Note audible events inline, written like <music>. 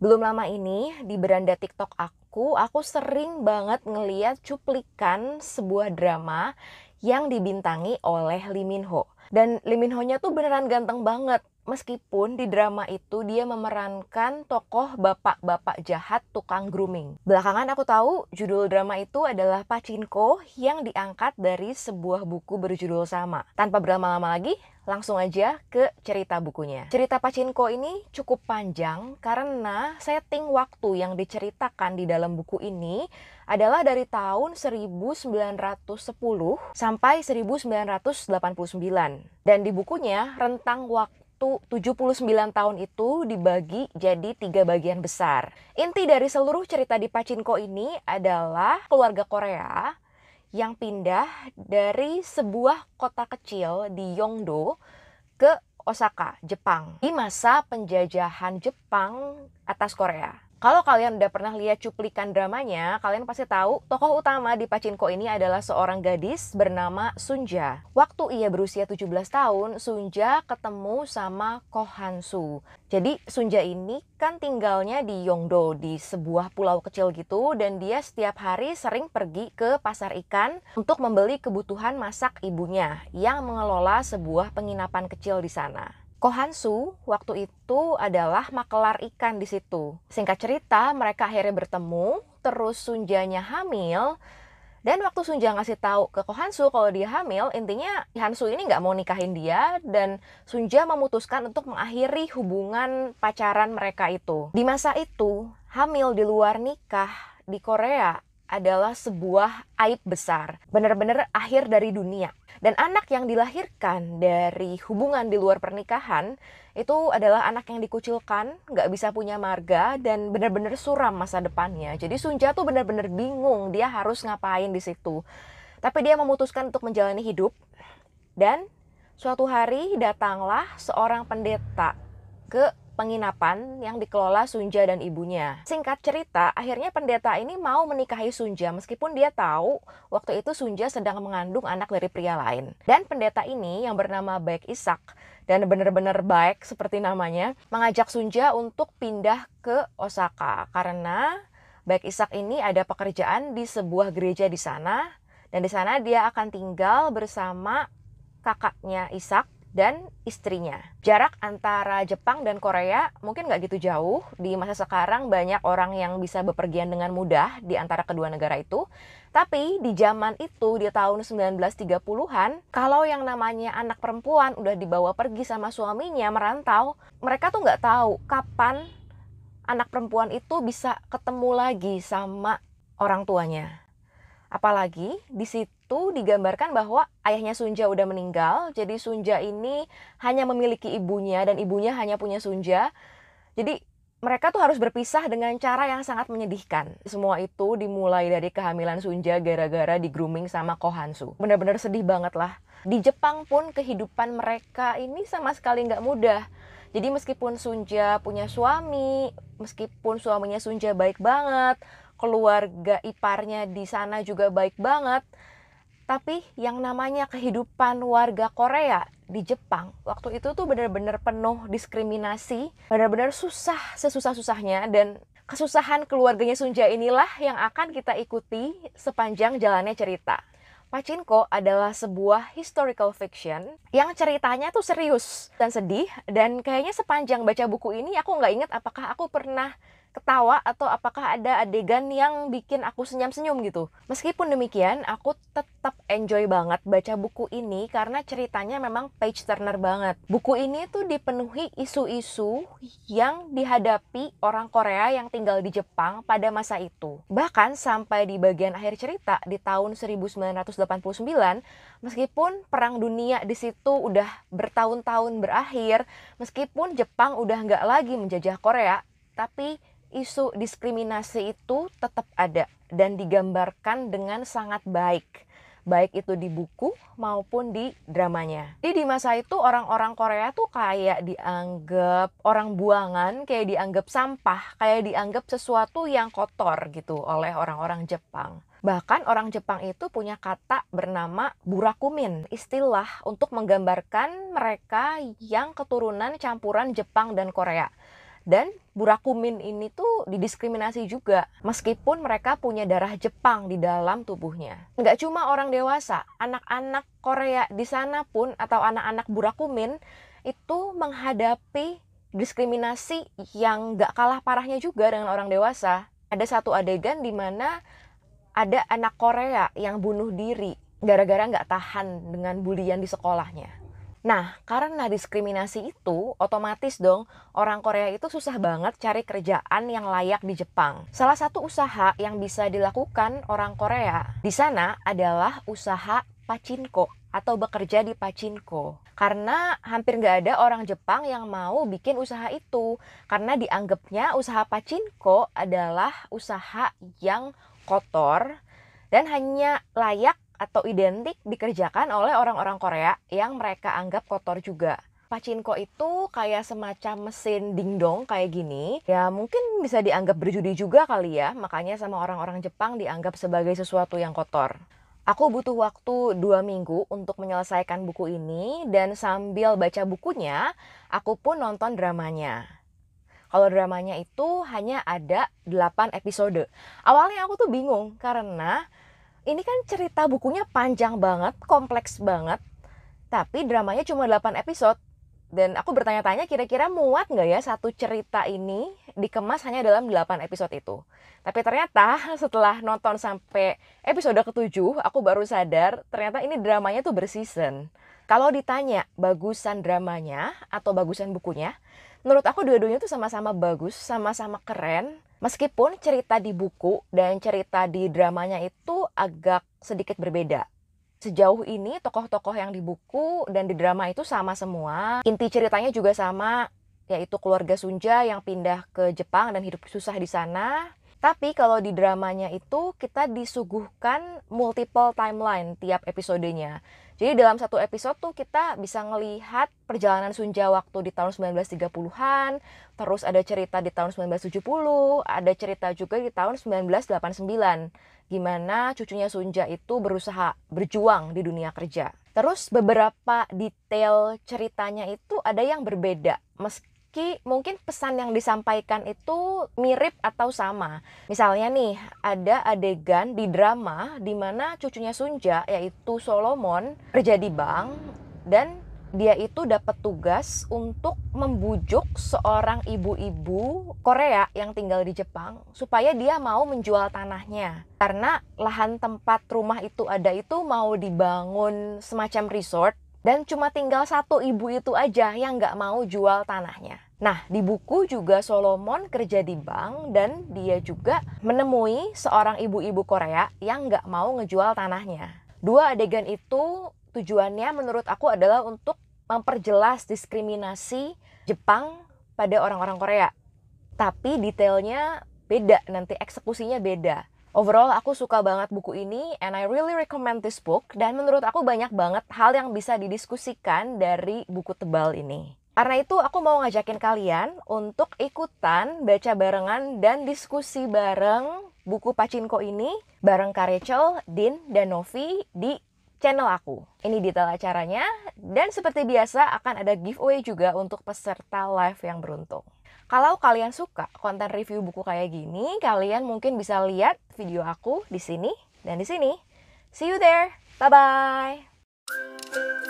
Belum lama ini di beranda TikTok aku, aku sering banget ngeliat cuplikan sebuah drama yang dibintangi oleh Lee Min Ho. Dan Lee Min Ho-nya tuh beneran ganteng banget meskipun di drama itu dia memerankan tokoh bapak-bapak jahat tukang grooming. Belakangan aku tahu judul drama itu adalah Pacinko yang diangkat dari sebuah buku berjudul sama. Tanpa berlama-lama lagi, langsung aja ke cerita bukunya. Cerita Pacinko ini cukup panjang karena setting waktu yang diceritakan di dalam buku ini adalah dari tahun 1910 sampai 1989. Dan di bukunya rentang waktu waktu 79 tahun itu dibagi jadi tiga bagian besar. Inti dari seluruh cerita di Pacinko ini adalah keluarga Korea yang pindah dari sebuah kota kecil di Yongdo ke Osaka, Jepang di masa penjajahan Jepang atas Korea. Kalau kalian udah pernah lihat cuplikan dramanya, kalian pasti tahu tokoh utama di Pachinko ini adalah seorang gadis bernama Sunja. Waktu ia berusia 17 tahun, Sunja ketemu sama Koh Hansu. Jadi Sunja ini kan tinggalnya di Yongdo, di sebuah pulau kecil gitu, dan dia setiap hari sering pergi ke pasar ikan untuk membeli kebutuhan masak ibunya yang mengelola sebuah penginapan kecil di sana. Kohansu waktu itu adalah makelar ikan di situ. Singkat cerita, mereka akhirnya bertemu, terus Sunjanya hamil, dan waktu Sunja ngasih tahu ke Kohansu kalau dia hamil, intinya Hansu ini nggak mau nikahin dia dan Sunja memutuskan untuk mengakhiri hubungan pacaran mereka itu. Di masa itu, hamil di luar nikah di Korea adalah sebuah aib besar, benar-benar akhir dari dunia. Dan anak yang dilahirkan dari hubungan di luar pernikahan itu adalah anak yang dikucilkan, nggak bisa punya marga, dan benar-benar suram masa depannya. Jadi Sunja tuh benar-benar bingung dia harus ngapain di situ. Tapi dia memutuskan untuk menjalani hidup. Dan suatu hari datanglah seorang pendeta ke penginapan yang dikelola Sunja dan ibunya. Singkat cerita, akhirnya pendeta ini mau menikahi Sunja meskipun dia tahu waktu itu Sunja sedang mengandung anak dari pria lain. Dan pendeta ini yang bernama Baik Isak dan benar-benar baik seperti namanya, mengajak Sunja untuk pindah ke Osaka karena Baik Isak ini ada pekerjaan di sebuah gereja di sana dan di sana dia akan tinggal bersama kakaknya Isak dan istrinya. Jarak antara Jepang dan Korea mungkin nggak gitu jauh. Di masa sekarang banyak orang yang bisa bepergian dengan mudah di antara kedua negara itu. Tapi di zaman itu, di tahun 1930-an, kalau yang namanya anak perempuan udah dibawa pergi sama suaminya merantau, mereka tuh nggak tahu kapan anak perempuan itu bisa ketemu lagi sama orang tuanya. Apalagi di situ digambarkan bahwa ayahnya Sunja udah meninggal, jadi Sunja ini hanya memiliki ibunya dan ibunya hanya punya Sunja. Jadi mereka tuh harus berpisah dengan cara yang sangat menyedihkan. Semua itu dimulai dari kehamilan Sunja gara-gara di grooming sama Kohansu. Benar-benar sedih banget lah. Di Jepang pun kehidupan mereka ini sama sekali nggak mudah. Jadi meskipun Sunja punya suami, meskipun suaminya Sunja baik banget, keluarga iparnya di sana juga baik banget. Tapi yang namanya kehidupan warga Korea di Jepang waktu itu tuh benar-benar penuh diskriminasi, benar-benar susah sesusah-susahnya dan kesusahan keluarganya Sunja inilah yang akan kita ikuti sepanjang jalannya cerita. Pachinko adalah sebuah historical fiction yang ceritanya tuh serius dan sedih dan kayaknya sepanjang baca buku ini aku nggak inget apakah aku pernah ketawa atau apakah ada adegan yang bikin aku senyum-senyum gitu. Meskipun demikian, aku tetap enjoy banget baca buku ini karena ceritanya memang page turner banget. Buku ini tuh dipenuhi isu-isu yang dihadapi orang Korea yang tinggal di Jepang pada masa itu. Bahkan sampai di bagian akhir cerita di tahun 1989, meskipun perang dunia di situ udah bertahun-tahun berakhir, meskipun Jepang udah nggak lagi menjajah Korea, tapi isu diskriminasi itu tetap ada dan digambarkan dengan sangat baik baik itu di buku maupun di dramanya. Jadi di masa itu orang-orang Korea tuh kayak dianggap orang buangan, kayak dianggap sampah, kayak dianggap sesuatu yang kotor gitu oleh orang-orang Jepang. Bahkan orang Jepang itu punya kata bernama burakumin, istilah untuk menggambarkan mereka yang keturunan campuran Jepang dan Korea dan burakumin ini tuh didiskriminasi juga meskipun mereka punya darah Jepang di dalam tubuhnya. Nggak cuma orang dewasa, anak-anak Korea di sana pun atau anak-anak burakumin itu menghadapi diskriminasi yang nggak kalah parahnya juga dengan orang dewasa. Ada satu adegan di mana ada anak Korea yang bunuh diri gara-gara nggak tahan dengan bulian di sekolahnya. Nah, karena diskriminasi itu, otomatis dong orang Korea itu susah banget cari kerjaan yang layak di Jepang. Salah satu usaha yang bisa dilakukan orang Korea di sana adalah usaha pachinko atau bekerja di pachinko. Karena hampir nggak ada orang Jepang yang mau bikin usaha itu. Karena dianggapnya usaha pachinko adalah usaha yang kotor dan hanya layak atau identik dikerjakan oleh orang-orang Korea yang mereka anggap kotor juga. Pacinko itu kayak semacam mesin dingdong kayak gini. Ya mungkin bisa dianggap berjudi juga kali ya, makanya sama orang-orang Jepang dianggap sebagai sesuatu yang kotor. Aku butuh waktu dua minggu untuk menyelesaikan buku ini dan sambil baca bukunya, aku pun nonton dramanya. Kalau dramanya itu hanya ada 8 episode. Awalnya aku tuh bingung karena ini kan cerita bukunya panjang banget, kompleks banget, tapi dramanya cuma 8 episode. Dan aku bertanya-tanya kira-kira muat nggak ya satu cerita ini dikemas hanya dalam 8 episode itu. Tapi ternyata <laughs> setelah nonton sampai episode ke-7, aku baru sadar ternyata ini dramanya tuh berseason. Kalau ditanya bagusan dramanya atau bagusan bukunya, menurut aku dua-duanya tuh sama-sama bagus, sama-sama keren, Meskipun cerita di buku dan cerita di dramanya itu agak sedikit berbeda. Sejauh ini tokoh-tokoh yang di buku dan di drama itu sama semua. Inti ceritanya juga sama, yaitu keluarga Sunja yang pindah ke Jepang dan hidup susah di sana. Tapi kalau di dramanya itu kita disuguhkan multiple timeline tiap episodenya. Jadi dalam satu episode tuh kita bisa ngelihat perjalanan Sunja waktu di tahun 1930-an, terus ada cerita di tahun 1970, ada cerita juga di tahun 1989. Gimana cucunya Sunja itu berusaha berjuang di dunia kerja. Terus beberapa detail ceritanya itu ada yang berbeda meski Ki, mungkin pesan yang disampaikan itu mirip atau sama. Misalnya nih, ada adegan di drama di mana cucunya Sunja yaitu Solomon kerja di bank dan dia itu dapat tugas untuk membujuk seorang ibu-ibu Korea yang tinggal di Jepang supaya dia mau menjual tanahnya. Karena lahan tempat rumah itu ada itu mau dibangun semacam resort dan cuma tinggal satu ibu itu aja yang nggak mau jual tanahnya. Nah, di buku juga Solomon kerja di bank dan dia juga menemui seorang ibu-ibu Korea yang nggak mau ngejual tanahnya. Dua adegan itu tujuannya menurut aku adalah untuk memperjelas diskriminasi Jepang pada orang-orang Korea. Tapi detailnya beda, nanti eksekusinya beda. Overall aku suka banget buku ini and I really recommend this book dan menurut aku banyak banget hal yang bisa didiskusikan dari buku tebal ini. Karena itu aku mau ngajakin kalian untuk ikutan baca barengan dan diskusi bareng buku Pacinko ini bareng Kak Rachel, Din, dan Novi di channel aku. Ini detail acaranya dan seperti biasa akan ada giveaway juga untuk peserta live yang beruntung. Kalau kalian suka konten review buku kayak gini, kalian mungkin bisa lihat video aku di sini dan di sini. See you there. Bye bye.